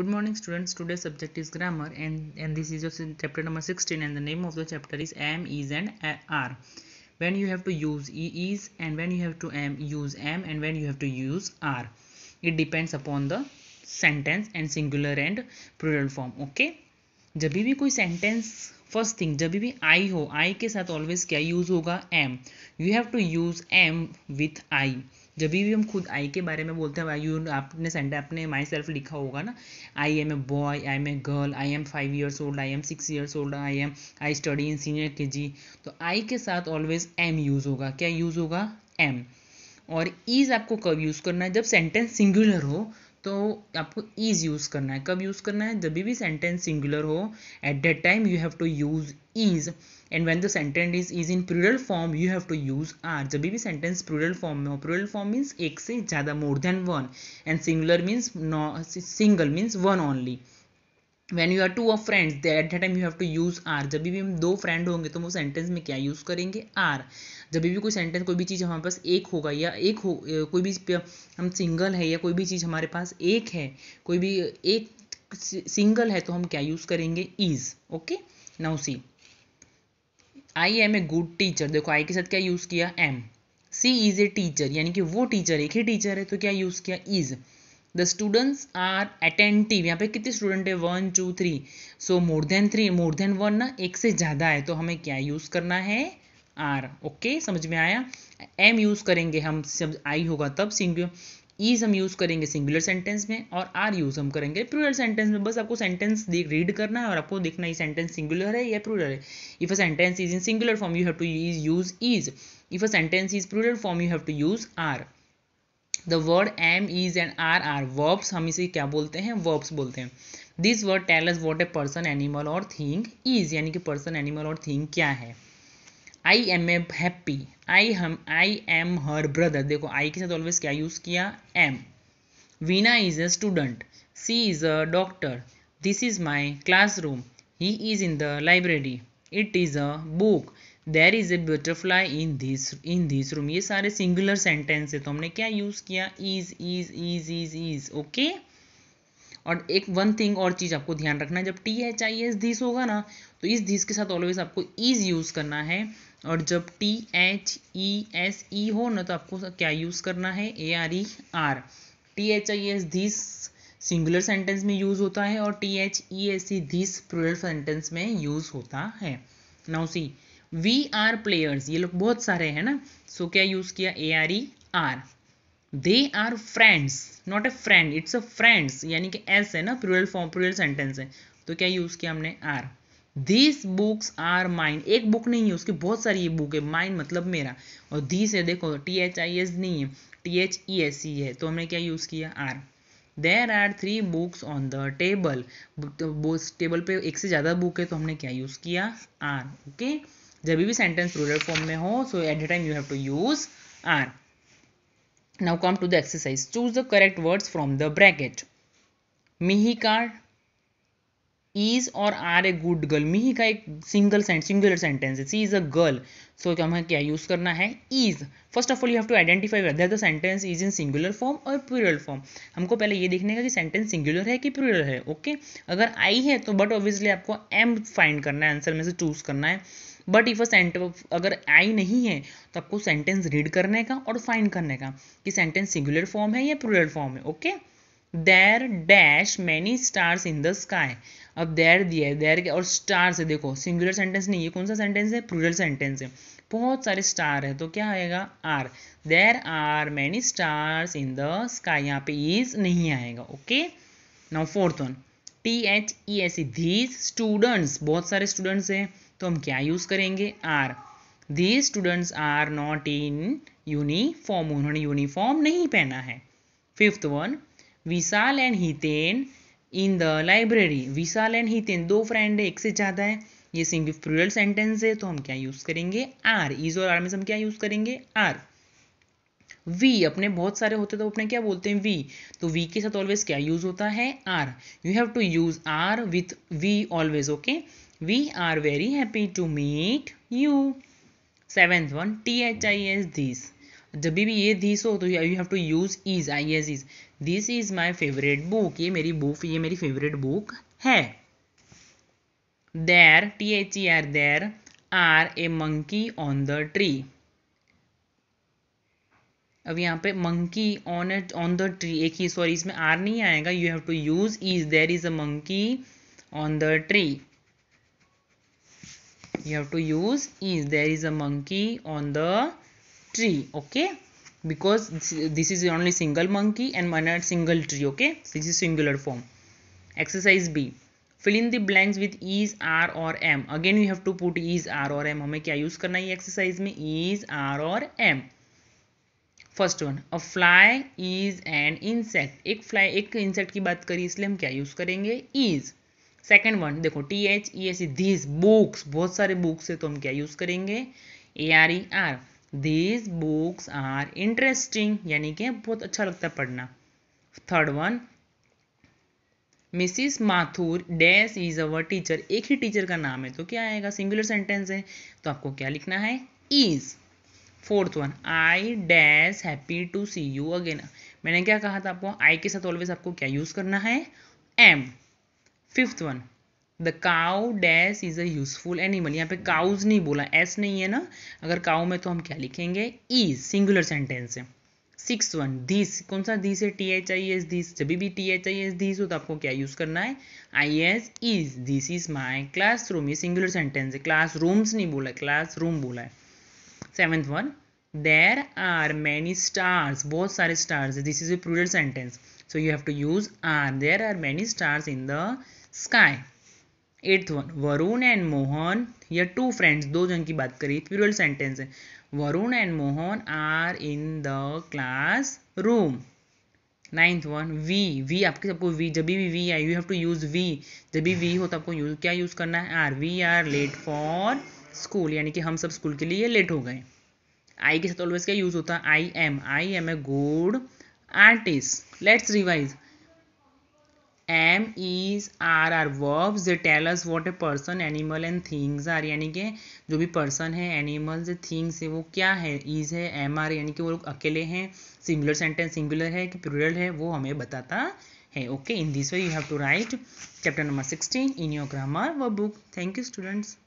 Good morning students, today's subject is grammar and, and this is your chapter number 16 and the name of the chapter is am, is and are. When you have to use e, is and when you have to am, use am and when you have to use are. It depends upon the sentence and singular and plural form. Okay. जब भी कोई sentence first thing जब भी आई हो आई के साथ always क्या use होगा am you have to use am with I जब भी हम खुद आई के बारे में बोलते हैं यू आपने सेंटर आपने माई सेल्फ लिखा होगा ना I am a boy I am a girl I am five years old I am six years old I am I study in senior K G तो आई के साथ ऑलवेज एम यूज़ होगा क्या use होगा M और ease आपको कब use करना है जब सेंटेंस सिंगुलर हो तो आपको ईज़ यूज़ करना है कब यूज़ करना है जब भी सेंटेंस सिंगुलर हो at that time you have to use is and when the sentence is is in plural form you have to use are जब भी सेंटेंस प्रूरल फॉर्म में हो प्रूरल फॉर्म मीन्स एक से ज़्यादा more than one and singular means single means one only when you are two of friends at the time you have to use are जब भी हम दो फ्रेंड होंगे तो वो सेंटेंस में क्या यूज़ करेंगे आर जब भी कोई सेंटेंस कोई भी चीज़ हमारे पास एक होगा या एक हो कोई भी हम सिंगल है या कोई भी चीज़ हमारे पास एक है कोई भी एक सिंगल है तो हम क्या यूज़ करेंगे is okay now see I am a good teacher देखो आई के साथ क्या यूज़ किया am she is a teacher यानी कि वो टीचर एक ही टीचर है तो क्या यूज़ किया is the students are attentive यहाँ पे कितने स्टूडेंट है one two three so more than three more than one ना एक से ज़्यादा है तो हमें क्या यूज़ करना है आर ओके okay, समझ में आया एम यूज़ करेंगे हम सब आई होगा तब सिंग ईज हम यूज़ करेंगे सिंगुलर सेंटेंस में और आर यूज़ हम करेंगे प्रूरल सेंटेंस में बस आपको सेंटेंस रीड करना है और आपको देखना ये सेंटेंस सिंगुलर है या प्रूरल है if a sentence is in singular form you have to use is if a sentence is plural form you have to use are the word am is and are are verbs हम इसे क्या बोलते हैं verbs बोलते हैं this word tell us what a person animal or thing is यानी कि person animal or thing क्या है I am A happy I हम आई एम हर ब्रदर देखो आई के साथ ऑलवेज क्या यूज़ किया am Veena is a student she is a doctor this is my class room he is in the library it is a book there is a butterfly in this in this room ये सारे singular sentence है तो हमने क्या use किया is is is is is okay और एक one thing और चीज़ आपको ध्यान रखना है जब T H I S this होगा ना तो इस धीस के साथ ऑलवेज आपको ईज यूज़ करना है और जब T H E S E हो ना तो आपको क्या यूज़ करना है A R E are T H I S this singular sentence में यूज़ होता है और T H E S C these plural sentence में यूज़ होता है now see we are players ये लोग बहुत सारे हैं ना सो so, क्या यूज़ किया A R E are they are friends not a friend it's a friends यानी कि एस है ना प्लूरल फॉर्म प्लूरल सेंटेंस है तो क्या यूज़ किया हमने are these books are mind एक बुक नहीं है उसकी बहुत सारी ये बुक है माइंड मतलब मेरा और दीज है देखो टी एच आई एस नहीं है T H E S E है तो हमने क्या यूज़ किया are there are three books on the table table पे एक से ज़्यादा बुक है तो हमने क्या यूज़ किया आर ओके okay? जब भी सेंटेंस रूरल फॉर्म में हो so at the time you have to use are Now come to the exercise. Choose the correct words from the bracket. Mihika is or are a good girl. Mihika ek single sentence, singular sentence She is a girl. So हमें kya use karna hai Is. First of all you have to identify whether the sentence is in singular form or plural form. हमको pehle ye dekhne ka ki sentence singular hai ki plural hai Okay? agar I hai to but obviously आपको am find karna hai Answer में se choose karna hai but if अगर I नहीं है तो आपको sentence read करने का और फाइन करने का कि सेंटेंस सिंगुलर फॉर्म है या प्लूरल फॉर्म है okay there dash many stars in the sky अब देर दिया है देर और स्टार्स है देखो सिंगुलर सेंटेंस नहीं है कौन सा सेंटेंस है प्लूरल सेंटेंस है बहुत सारे स्टार है तो क्या आएगा are there are many stars in the sky यहाँ पे इज नहीं आएगा okay now fourth one T H E S C these students बहुत सारे स्टूडेंट्स हैं तो हम क्या यूज़ करेंगे are the students are not in uniform उन्होंने यूनिफॉर्म नहीं पहना है fifth one Vishal and Hiten in the library Vishal and Hiten दो फ्रेंड है एक से ज़्यादा है ये सिंगल प्लूरल सेंटेंस है तो हम क्या यूज़ करेंगे आर इज और आर में से हम क्या यूज़ करेंगे आर वी अपने बहुत सारे होते तो अपने क्या बोलते हैं वी तो वी के साथ ऑलवेज क्या यूज़ होता है are you have to use are with we always okay we are very happy to meet you seventh one t h i s this जब भी ये धीस हो तो you have to use is I S is this is my favourite book ये मेरी book ये मेरी favourite book है there T H E R there are a monkey on the tree अब यहाँ पे monkey on on the tree एक ही सॉरी इसमें आर नहीं आएगा you have to use is there is a monkey on the tree you have to use is there is a monkey on the tree okay because this is only single monkey and another single tree okay this is singular form exercise b fill in the blanks with is r or m again you have to put is r or m हमें kya use karna hai exercise mein is r or m first one a fly is an insect एक fly एक insect की बात करी इसलिए हम क्या use करेंगे इज सेकेंड वन देखो T H E S E these books बहुत सारे बुक्स है तो हम क्या यूज़ करेंगे A R E are these books are interesting यानी कि बहुत अच्छा लगता है पढ़ना third one Mrs Mathur dash is our teacher एक ही टीचर का नाम है तो क्या आएगा सिंगुलर सेंटेंस है तो आपको क्या लिखना है is fourth one I dash happy to see you again मैंने क्या कहा था आपको आई के साथ ऑलवेज आपको क्या यूज़ करना है am fifth one the cow dash is a useful animal यहाँ पे काउज नहीं बोला एस नहीं है ना अगर काउ में तो हम क्या लिखेंगे इज सिंगुलर सेंटेंस है सिक्स वन दिस कौन सा दिस है T H I S this जब भी T H I S this हो तो आपको क्या यूज़ करना है I S is this is my class classroom ये सिंगुलर सेंटेंस है क्लास रूम्स नहीं बोला है क्लास रूम बोला है seventh one there are many stars बहुत सारे स्टार्स है this is a plural sentence so you have to use are there are many stars in the sky eighth one Varun and Mohan या two friends दो जन की बात करी प्यूरल सेंटेंस है Varun and Mohan are in the classroom ninth one we we आपके सबको we जब भी we I you have to use we जब भी वी हो तो आपको यूज क्या यूज़ करना है are we are late for school यानी कि हम सब स्कूल के लिए लेट हो गए आई के साथ ऑलवेज क्या यूज़ होता है I am I am a good artist let's revise am is are are verbs they tell us what a person animal and things are यानी कि जो भी पर्सन है एनिमल्स थिंग्स है वो क्या है इज है एम आर यानी कि वो लोग अकेले हैं सिंगुलर सेंटेंस सिंगुलर है कि प्रूरल है वो हमें बताता है okay in this way you have to write chapter number sixteen in your grammar व बुक थैंक यू स्टूडेंट्स